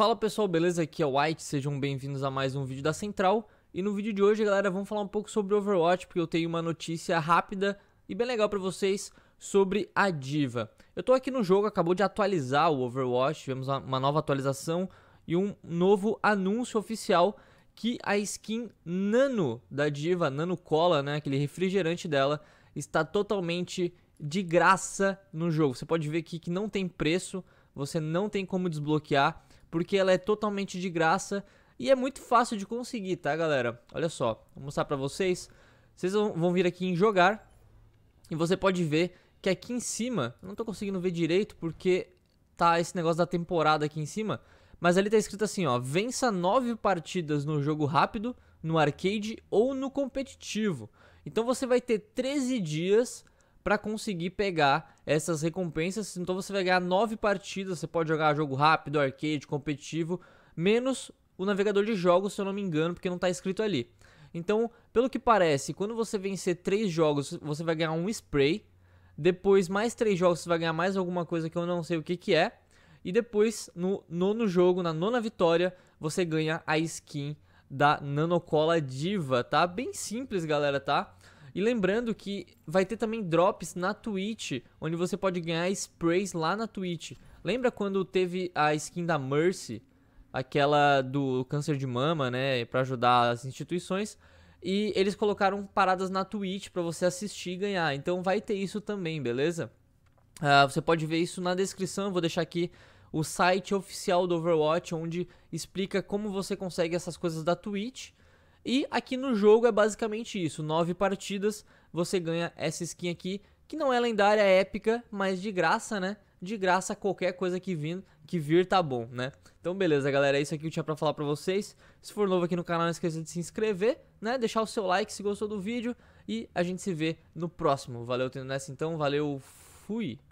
Fala pessoal, beleza? Aqui é o White, sejam bem-vindos a mais um vídeo da Central. E no vídeo de hoje, galera, vamos falar um pouco sobre Overwatch, porque eu tenho uma notícia rápida e bem legal para vocês sobre a Diva. Eu tô aqui no jogo, acabou de atualizar o Overwatch, tivemos uma nova atualização e um novo anúncio oficial que a skin Nano da Diva, Nano Cola, né, aquele refrigerante dela, está totalmente de graça no jogo. Você pode ver aqui que não tem preço, você não tem como desbloquear porque ela é totalmente de graça e é muito fácil de conseguir, tá, galera? Olha só, vou mostrar pra vocês. Vocês vão vir aqui em jogar e você pode ver que aqui em cima, eu não tô conseguindo ver direito porque tá esse negócio da temporada aqui em cima, mas ali tá escrito assim, ó, vença nove partidas no jogo rápido, no arcade ou no competitivo. Então você vai ter 13 dias para conseguir pegar essas recompensas. Então você vai ganhar nove partidas, você pode jogar jogo rápido, arcade, competitivo, menos o navegador de jogos, se eu não me engano, porque não está escrito ali. Então, pelo que parece, quando você vencer três jogos, você vai ganhar um spray. Depois, mais três jogos, você vai ganhar mais alguma coisa que eu não sei o que, que é. E depois, no nono jogo, na nona vitória, você ganha a skin da Nanocola Diva, tá? Bem simples, galera, tá? E lembrando que vai ter também drops na Twitch, onde você pode ganhar sprays lá na Twitch. Lembra quando teve a skin da Mercy, aquela do câncer de mama, né, para ajudar as instituições? E eles colocaram paradas na Twitch para você assistir e ganhar. Então vai ter isso também, beleza? Uh, você pode ver isso na descrição, eu vou deixar aqui o site oficial do Overwatch, onde explica como você consegue essas coisas da Twitch. E aqui no jogo é basicamente isso, nove partidas, você ganha essa skin aqui, que não é lendária, é épica, mas de graça, né? De graça qualquer coisa que vir, que vir tá bom, né? Então beleza, galera, é isso aqui que eu tinha pra falar pra vocês. Se for novo aqui no canal, não esqueça de se inscrever, né? Deixar o seu like se gostou do vídeo e a gente se vê no próximo. Valeu tendo nessa então, valeu, fui!